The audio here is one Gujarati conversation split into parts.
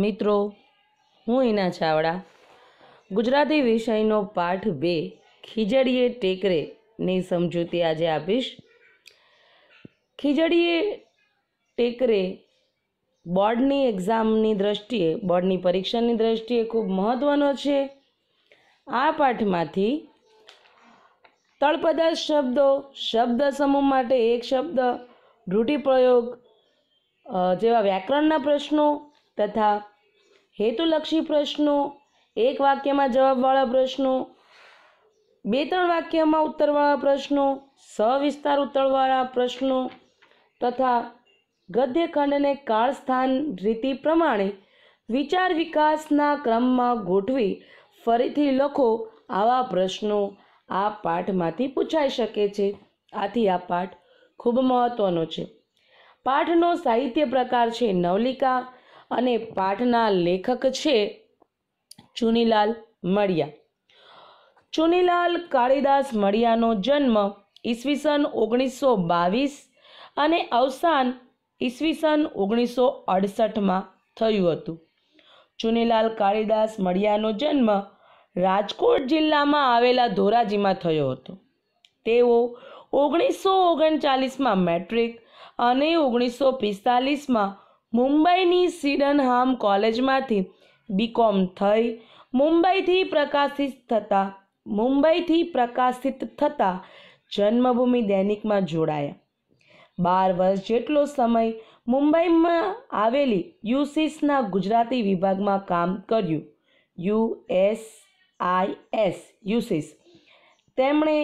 મિત્રો હું ઈના ચાવડા ગુજરાતી વિષયનો પાઠ બે ખીજડીએ ટેકરે ની સમજૂતી આજે આપીશ ખીજડીએ ટેકરે બોર્ડની એક્ઝામની દ્રષ્ટિએ બોર્ડની પરીક્ષાની દ્રષ્ટિએ ખૂબ મહત્ત્વનો છે આ પાઠમાંથી તળપદા શબ્દો શબ્દ સમૂહ માટે એક શબ્દ રૂઢિપ્રયોગ જેવા વ્યાકરણના પ્રશ્નો તથા હેતુલક્ષી પ્રશ્નો એક વાક્યમાં જવાબવાળા પ્રશ્નો બે ત્રણ વાક્યમાં ઉત્તરવાળા પ્રશ્નો સવિસ્તાર ઉત્તરવાળા પ્રશ્નો તથા ગદ્યખંડને કાળ સ્થાન રીતિ પ્રમાણે વિચાર વિકાસના ક્રમમાં ગોઠવી ફરીથી લખો આવા પ્રશ્નો આ પાઠમાંથી પૂછાઈ શકે છે આથી આ પાઠ ખૂબ મહત્ત્વનો છે પાઠનો સાહિત્ય પ્રકાર છે નવલિકા અને પાઠના લેખક છે ચુનીલાલ મળિયા ચુનીલાલ કાળિદાસ મળિયાનો જન્મ ઈસવીસન ઓગણીસો બાવીસ અને અવસાન ઈસવીસન ઓગણીસો અડસઠમાં થયું હતું ચુનીલાલ કાળિદાસ મળિયાનો જન્મ રાજકોટ જિલ્લામાં આવેલા ધોરાજીમાં થયો હતો તેઓ ઓગણીસો ઓગણચાલીસમાં મેટ્રિક અને ઓગણીસો પિસ્તાલીસમાં મુંબઈની સિડનહામ કોલેજમાંથી બીકોમ થઈ મુંબઈથી પ્રકાશિત થતા મુંબઈથી પ્રકાશિત થતાં જન્મભૂમિ દૈનિકમાં જોડાયા બાર વર્ષ જેટલો સમય મુંબઈમાં આવેલી યુસીસના ગુજરાતી વિભાગમાં કામ કર્યું યુ એસ આઈ એસ યુસીસ તેમણે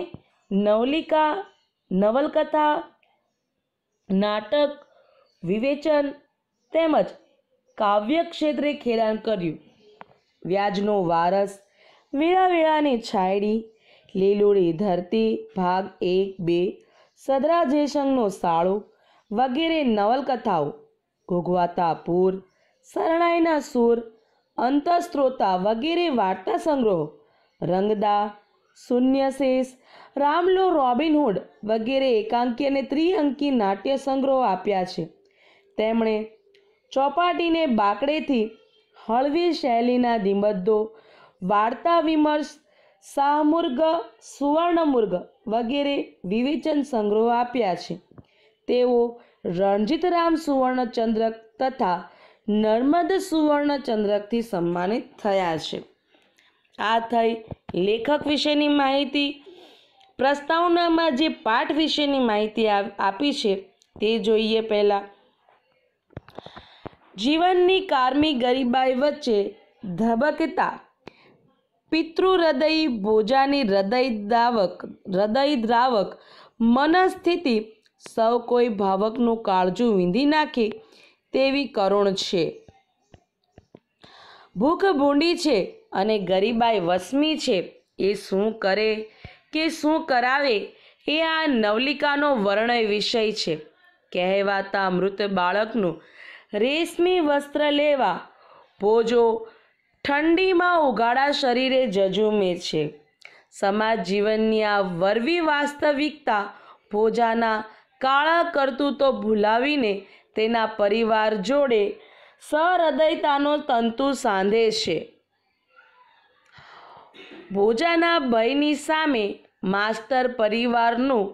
નવલિકા નવલકથા નાટક વિવેચન તેમજ કાવ્ય ક્ષેત્રે ખેડાણ કર્યું વ્યાજનો વારસ વીણા વીણાની છાયડી લીલુડી ધરતી ભાગ એક બે સદરા જયશંગનો સાળો વગેરે નવલકથાઓ ઘોઘવાતા પૂર શરણાઈના સૂર અંતસ્ત્રોતા વગેરે વાર્તા સંગ્રહો રંગદા શૂન્યશેષ રામલો રોબિનહુડ વગેરે એકાંકી અને ત્રિઅંકી નાટ્ય સંગ્રહો આપ્યા છે તેમણે ચોપાટીને બાકડેથી હળવી શૈલીના દિમદ્દો વાર્તા વિમર્શ સાહમુર્ગ સુવર્ણમુર્ગ વગેરે વિવેચન સંગ્રહો આપ્યા છે તેઓ રણજીતરામ સુવર્ણચંદ્રક તથા નર્મદ સુવર્ણચંદ્રકથી સન્માનિત થયા છે આ થઈ લેખક વિશેની માહિતી પ્રસ્તાવનામાં જે પાઠ વિશેની માહિતી આપી છે તે જોઈએ પહેલાં જીવનની કારમી ગરીબાઈ વચ્ચે ધબકતા પિતૃહૃદય ભોજાની હૃદય દાવક હૃદય દ્રાવક મનસ્થિતિ સૌ કોઈ ભાવકનું કાળજું વીંધી નાખે તેવી કરુણ છે ભૂખ ભૂંડી છે અને ગરીબાઈ વસમી છે એ શું કરે કે શું કરાવે એ આ નવલિકાનો વર્ણય વિષય છે કહેવાતા મૃત બાળકનું રેશમી વસ્ત્ર લેવા ભોજો ઠંડીમાં ઉગાડા શરીરે જજુમે છે સમાજ જીવનની આ વરવી વાસ્તવિકતા ભોજાના કાળા કરતૂતો ભૂલાવીને તેના પરિવાર જોડે સહૃદયતાનો તંતુ સાંધે છે ભોજાના ભયની સામે માસ્તર પરિવારનું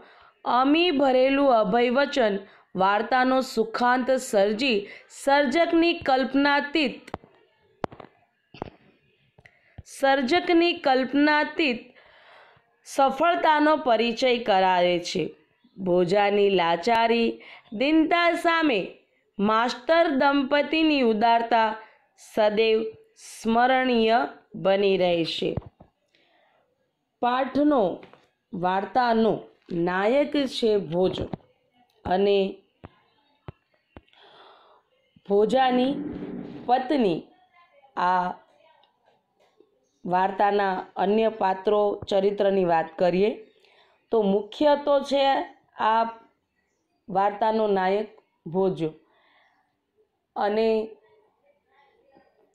અમી ભરેલું અભય વચન વાર્તાનો સુખાંત સર્જી સર્જકની કલ્પનાતીત સર્જકની કલ્પનાતીત સફળતાનો પરિચય કરાવે છે ભોજાની લાચારી દિનતા સામે માસ્ટર દંપતીની ઉદારતા સદૈવ સ્મરણીય બની રહેશે પાઠનો વાર્તાનો નાયક છે ભોજ અને ભોજાની પત્ની આ વાર્તાના અન્ય પાત્રો ચરિત્રની વાત કરીએ તો મુખ્ય તો છે આ વાર્તાનો નાયક ભોજો અને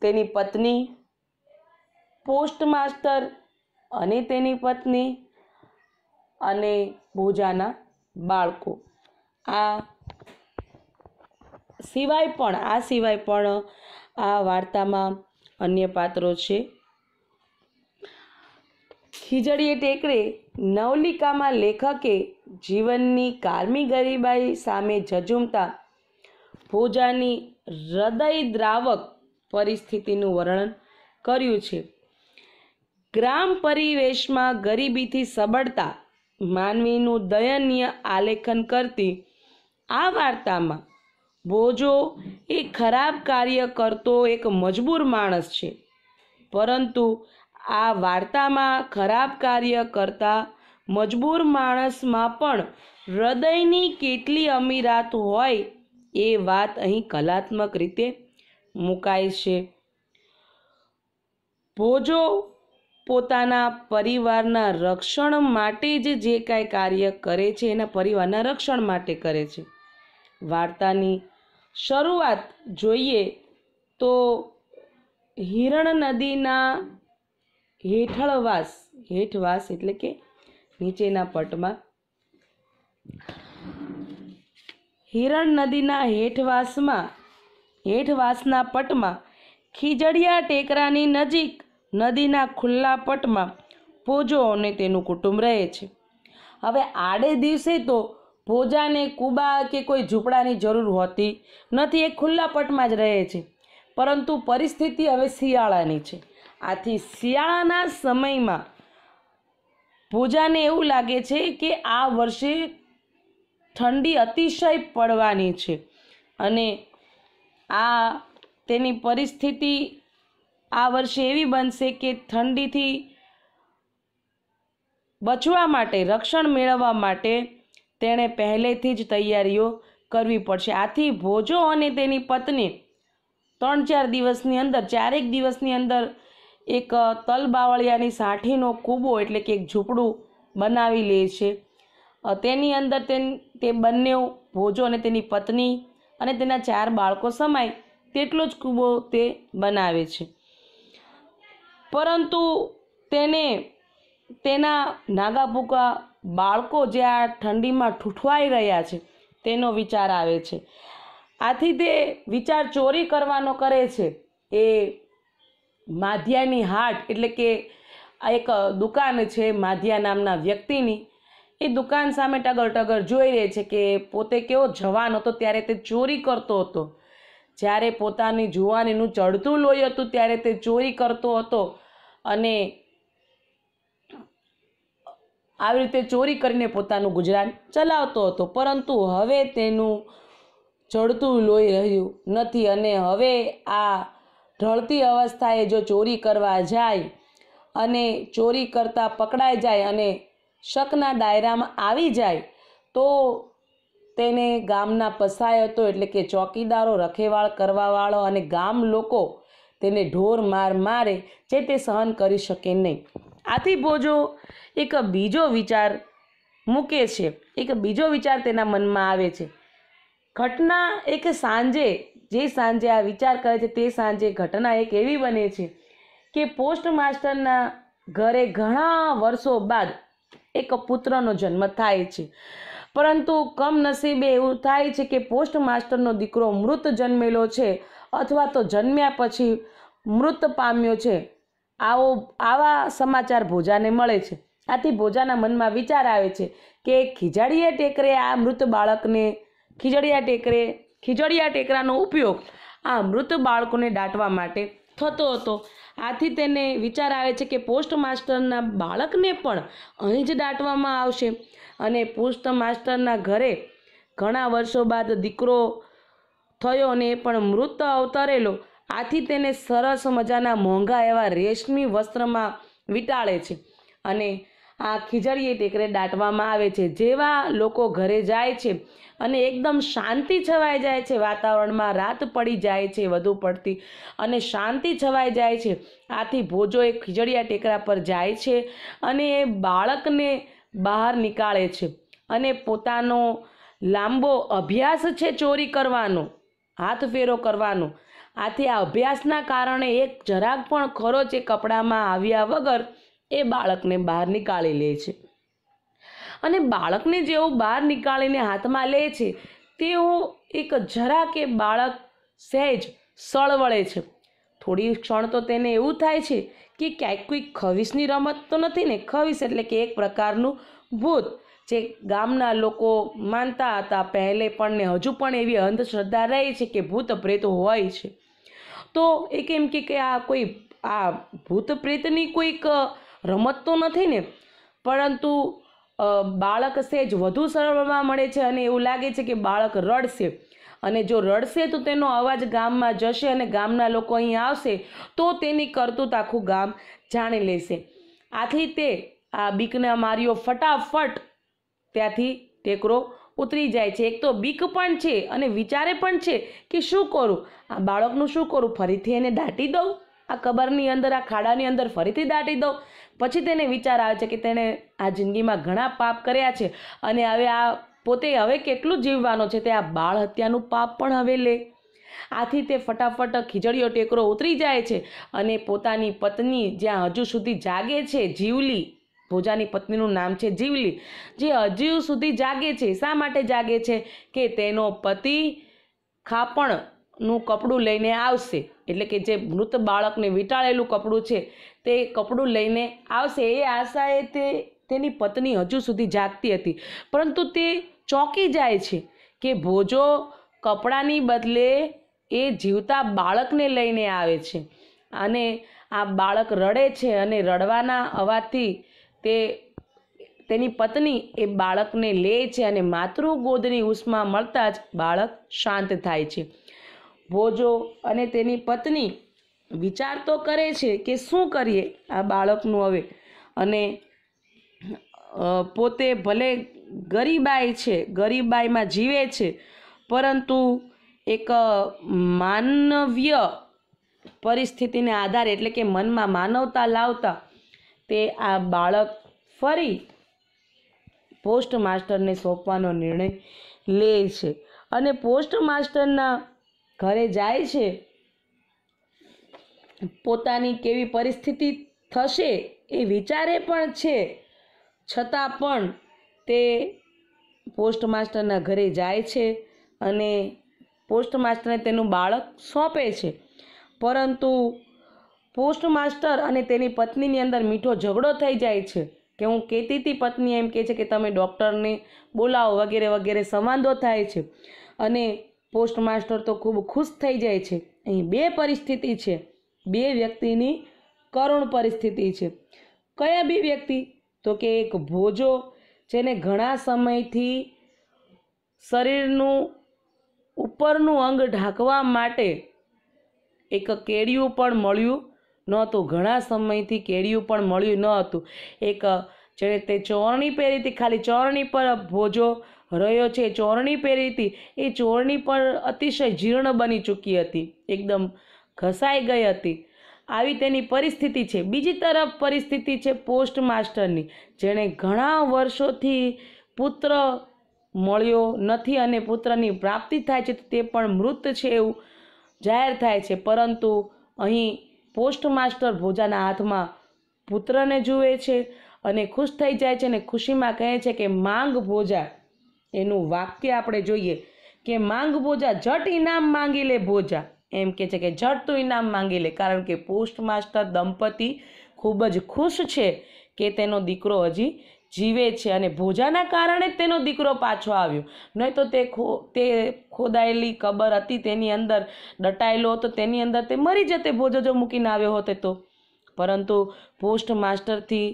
તેની પત્ની પોસ્ટ માસ્ટર અને તેની પત્ની અને ભોજાના બાળકો આ સિવાય પણ આ સિવાય પણ આ વાર્તામાં અન્ય પાત્રો છે ખીજડીએ ટેકરે નવલિકામાં લેખકે જીવનની કારમી ગરીબાઈ સામે ઝઝુમતા ભોજાની હૃદયદ્રાવક પરિસ્થિતિનું વર્ણન કર્યું છે ગ્રામ પરિવેશમાં ગરીબીથી સબળતા માનવીનું દયનીય આલેખન કરતી આ વાર્તામાં ભોજો એ ખરાબ કાર્ય કરતો એક મજબૂર માણસ છે પરંતુ આ વાર્તામાં ખરાબ કાર્ય કરતા મજબૂર માણસમાં પણ હૃદયની કેટલી અમીરાત હોય એ વાત અહીં કલાત્મક રીતે મુકાય છે ભોજો પોતાના પરિવારના રક્ષણ માટે જ જે કાંઈ કાર્ય કરે છે એના પરિવારના રક્ષણ માટે કરે છે વાર્તાની શરૂઆત જોઈએ તો હિરણ નદીના હેઠળવાસ હેઠવાસ એટલે કે નીચેના પટમાં હિરણ નદીના હેઠવાસમાં હેઠવાસના પટમાં ખીજડિયા ટેકરાની નજીક નદીના ખુલ્લા પટમાં પોજો અને તેનું કુટુંબ રહે છે હવે આડે દિવસે તો ભોજાને કૂબા કે કોઈ ઝૂંપડાની જરૂર હોતી નથી એ ખુલ્લા પટમાં જ રહે છે પરંતુ પરિસ્થિતિ હવે શિયાળાની છે આથી શિયાળાના સમયમાં ભોજાને એવું લાગે છે કે આ વર્ષે ઠંડી અતિશય પડવાની છે અને આ તેની પરિસ્થિતિ આ વર્ષે એવી બનશે કે ઠંડીથી બચવા માટે રક્ષણ મેળવવા માટે તેણે પહેલેથી જ તૈયારીઓ કરવી પડશે આથી ભોજો અને તેની પત્ની ત્રણ ચાર દિવસની અંદર ચારેક દિવસની અંદર એક તલબાવળિયાની સાઠીનો કૂબો એટલે કે એક ઝૂંપડું બનાવી લે છે તેની અંદર તે બંને ભોજો અને તેની પત્ની અને તેના ચાર બાળકો સમાય તેટલો જ કૂબો તે બનાવે છે પરંતુ તેને તેના નાગાપૂકા બાળકો જે આ ઠંડીમાં ઠૂંઠવાઈ રહ્યા છે તેનો વિચાર આવે છે આથી તે વિચાર ચોરી કરવાનો કરે છે એ માધ્યાની હાટ એટલે કે એક દુકાન છે માધ્યા નામના વ્યક્તિની એ દુકાન સામે ટગર ટગર જોઈ રહે છે કે પોતે કેવો જવાન હતો ત્યારે તે ચોરી કરતો હતો જ્યારે પોતાની જુવાનીનું ચડતું લોહી હતું ત્યારે તે ચોરી કરતો હતો અને આવી રીતે ચોરી કરીને પોતાનું ગુજરાન ચલાવતો હતો પરંતુ હવે તેનું ચડતું લોહી રહ્યું નથી અને હવે આ ઢળતી અવસ્થાએ જો ચોરી કરવા જાય અને ચોરી કરતાં પકડાઈ જાય અને શકના દાયરામાં આવી જાય તો તેને ગામના પસાયતો એટલે કે ચોકીદારો રખેવાળ કરવાવાળો અને ગામ લોકો તેને ઢોર માર મારે જે તે સહન કરી શકે નહીં આથી ભોજો એક બીજો વિચાર મૂકે છે એક બીજો વિચાર તેના મનમાં આવે છે ઘટના એક સાંજે જે સાંજે આ વિચાર કરે છે તે સાંજે ઘટના એક એવી બને છે કે પોસ્ટ માસ્ટરના ઘરે ઘણા વર્ષો બાદ એક પુત્રનો જન્મ થાય છે પરંતુ કમનસીબે એવું થાય છે કે પોસ્ટ માસ્ટરનો દીકરો મૃત જન્મેલો છે અથવા તો જન્મ્યા પછી મૃત પામ્યો છે આવો આવા સમાચાર ભોજાને મળે છે આથી ભોજાના મનમાં વિચાર આવે છે કે ખીજાડીયા ટેકરે આ મૃત બાળકને ખીજડીયા ટેકરે ખીજડીયા ટેકરાનો ઉપયોગ આ મૃત બાળકોને દાટવા માટે થતો હતો આથી તેને વિચાર આવે છે કે પોસ્ટ માસ્ટરના બાળકને પણ અહીં જ દાટવામાં આવશે અને પોસ્ટ માસ્ટરના ઘરે ઘણા વર્ષો બાદ દીકરો થયો અને એ પણ મૃત અવતરેલો આથી તેને સરસ મજાના મોંઘા એવા રેશમી વસ્ત્રમાં વીંટાળે છે અને આ ખીજડીએ ટેકરે દાટવામાં આવે છે જેવા લોકો ઘરે જાય છે અને એકદમ શાંતિ છવાઈ જાય છે વાતાવરણમાં રાત પડી જાય છે વધુ પડતી અને શાંતિ છવાઈ જાય છે આથી ભોજો એ ખીજડીયા ટેકરા પર જાય છે અને એ બાળકને બહાર નીકાળે છે અને પોતાનો લાંબો અભ્યાસ છે ચોરી કરવાનો હાથ ફેરો કરવાનો આથી આ અભ્યાસના કારણે એક જરાક પણ ખરો જે કપડામાં આવ્યા વગર એ બાળકને બહાર નીકાળી લે છે અને બાળકને જેવો બહાર નીકાળીને હાથમાં લે છે તેઓ એક જરા કે બાળક સહેજ સળવળે છે થોડી ક્ષણ તો તેને એવું થાય છે કે ક્યાંક કોઈ ખવીસની રમત તો નથી ને ખવીસ એટલે કે એક પ્રકારનું ભૂત જે ગામના લોકો માનતા હતા પહેલે પણ ને હજુ પણ એવી અંધશ્રદ્ધા રહી છે કે ભૂત પ્રેત હોય છે તો એ કેમ કે આ કોઈ આ ભૂત પ્રેતની કોઈક રમત તો નથી ને પરંતુ બાળક સહેજ વધુ સરળમાં મળે છે અને એવું લાગે છે કે બાળક રડશે અને જો રડશે તો તેનો અવાજ ગામમાં જશે અને ગામના લોકો અહીં આવશે તો તેની કરતૂત આખું ગામ જાણી લેશે આથી તે આ બીકના માર્યો ફટાફટ ત્યાંથી ટેકરો ઉતરી જાય છે એક તો બીક પણ છે અને વિચારે પણ છે કે શું કરું આ બાળકનું શું કરું ફરીથી એને દાટી દઉં આ કબરની અંદર આ ખાડાની અંદર ફરીથી દાટી દઉં પછી તેને વિચાર આવે છે કે તેણે આ જિંદગીમાં ઘણા પાપ કર્યા છે અને હવે આ પોતે હવે કેટલું જીવવાનો છે તે આ બાળ હત્યાનું પાપ પણ હવે લે આથી તે ફટાફટ ખીજડીયો ટેકરો ઉતરી જાય છે અને પોતાની પત્ની જ્યાં હજુ સુધી જાગે છે જીવલી ભોજાની પત્નીનું નામ છે જીવલી જે હજી સુધી જાગે છે શા માટે જાગે છે કે તેનો પતિ ખાપણનું કપડું લઈને આવશે એટલે કે જે મૃત બાળકને વીંટાળેલું કપડું છે તે કપડું લઈને આવશે એ આશાએ તે તેની પત્ની હજુ સુધી જાગતી હતી પરંતુ તે ચોંકી જાય છે કે ભોજો કપડાની બદલે એ જીવતા બાળકને લઈને આવે છે અને આ બાળક રડે છે અને રડવાના અવાજથી તે તેની પત્ની એ બાળકને લે છે અને માતૃગોદની ઉષ્મા મળતા જ બાળક શાંત થાય છે ભોજો અને તેની પત્ની વિચાર તો કરે છે કે શું કરીએ આ બાળકનું હવે અને પોતે ભલે ગરીબાઈ છે ગરીબાઈમાં જીવે છે પરંતુ એક માનવ્ય પરિસ્થિતિને આધારે એટલે કે મનમાં માનવતા લાવતા તે આ બાળક ફરી પોસ્ટ માસ્ટરને સોંપવાનો નિર્ણય લે છે અને પોસ્ટ માસ્ટરના ઘરે જાય છે પોતાની કેવી પરિસ્થિતિ થશે એ વિચારે પણ છે છતાં પણ તે પોસ્ટ માસ્ટરના ઘરે જાય છે અને પોસ્ટ માસ્ટરને તેનું બાળક સોંપે છે પરંતુ પોસ્ટ માસ્ટર અને તેની પત્નીની અંદર મીઠો ઝઘડો થઈ જાય છે કે હું કહેતી પત્ની એમ કહે છે કે તમે ડૉક્ટરને બોલાવો વગેરે વગેરે સંવાદો થાય છે અને પોસ્ટ માસ્ટર તો ખૂબ ખુશ થઈ જાય છે અહીં બે પરિસ્થિતિ છે બે વ્યક્તિની કરુણ પરિસ્થિતિ છે કયા બી વ્યક્તિ તો કે એક ભોજો જેને ઘણા સમયથી શરીરનું ઉપરનું અંગ ઢાંકવા માટે એક કેડિયું પણ મળ્યું નહોતું ઘણા સમયથી કેડિયું પણ મળ્યું ન હતું એક જેણે તે ચોરણી પહેરી હતી ખાલી ચોરણી પર ભોજો રહ્યો છે ચોરણી પહેરી હતી એ ચોરણી પર અતિશય જીર્ણ બની ચૂકી હતી એકદમ ઘસાઈ ગઈ હતી આવી તેની પરિસ્થિતિ છે બીજી તરફ પરિસ્થિતિ છે પોસ્ટ માસ્ટરની જેણે ઘણા વર્ષોથી પુત્ર મળ્યો નથી અને પુત્રની પ્રાપ્તિ થાય છે તે પણ મૃત છે એવું જાહેર થાય છે પરંતુ અહીં પોસ્ટ માસ્ટર ભોજાના હાથમાં પુત્રને જુએ છે અને ખુશ થઈ જાય છે અને ખુશીમાં કહે છે કે માંગ ભોજા એનું વાક્ય આપણે જોઈએ કે માંગ ભોજા જટ ઇનામ માંગી લે ભોજા એમ કે છે કે જટ તું ઇનામ માંગી લે કારણ કે પોસ્ટ માસ્ટર દંપતી ખૂબ જ ખુશ છે કે તેનો દીકરો હજી જીવે છે અને ભોજાના કારણે જ તેનો દીકરો પાછો આવ્યો નહીં તો તે ખો તે ખોદાયેલી કબર હતી તેની અંદર દટાયેલો હતો તેની અંદર તે મરી જતે ભોજો જો મૂકીને આવ્યો હોતે તો પરંતુ પોસ્ટ માસ્ટરથી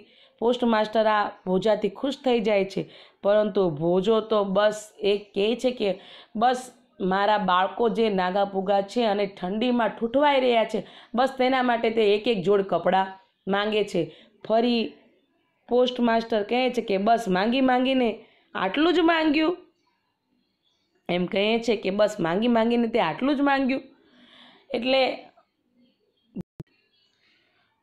પોસ્ટ માસ્ટર આ ભોજાથી ખુશ થઈ જાય છે પરંતુ ભોજો તો બસ એ કહે છે કે બસ મારા બાળકો જે નાગાપૂગા છે અને ઠંડીમાં ઠૂંઠવાઈ રહ્યા છે બસ તેના માટે તે એક એક જોડ કપડાં માંગે છે ફરી પોસ્ટ માસ્ટર કહે છે કે બસ માંગી માંગીને આટલું જ માંગ્યું એમ કહે છે કે બસ માંગી માંગીને તે આટલું જ માંગ્યું એટલે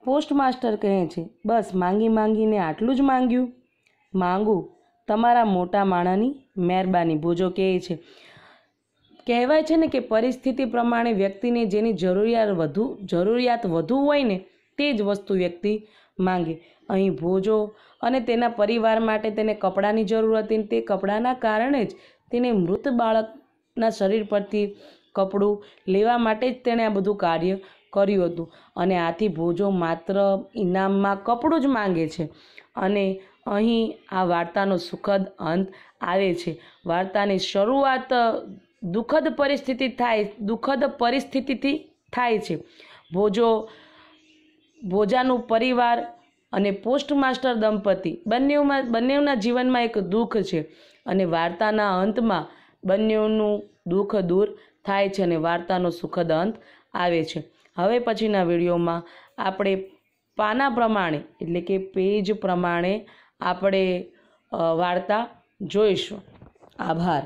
પોસ્ટ માસ્ટર કહે છે બસ માંગી માંગીને આટલું જ માંગ્યું માંગું તમારા મોટા માણાની મહેરબાની ભોજો કહે છે કહેવાય છે ને કે પરિસ્થિતિ પ્રમાણે વ્યક્તિને જેની જરૂરિયાત વધુ જરૂરિયાત વધુ હોય ને તે જ વસ્તુ વ્યક્તિ માંગી અહીં ભોજો અને તેના પરિવાર માટે તેને કપડાની જરૂર હતી તે કપડાના કારણે જ તેને મૃત બાળકના શરીર પરથી કપડું લેવા માટે જ તેણે આ બધું કાર્ય કર્યું હતું અને આથી ભોજો માત્ર ઇનામમાં કપડું જ માંગે છે અને અહીં આ વાર્તાનો સુખદ અંત આવે છે વાર્તાની શરૂઆત દુઃખદ પરિસ્થિતિ થાય દુઃખદ પરિસ્થિતિથી થાય છે ભોજો ભોજાનું પરિવાર અને પોસ્ટમાસ્ટર દંપતી બંનેમાં બંનેના જીવનમાં એક દુઃખ છે અને વાર્તાના અંતમાં બંનેનું દુઃખ દૂર થાય છે અને વાર્તાનો સુખદ અંત આવે છે હવે પછીના વિડીયોમાં આપણે પાના પ્રમાણે એટલે કે પેજ પ્રમાણે આપણે વાર્તા જોઈશું આભાર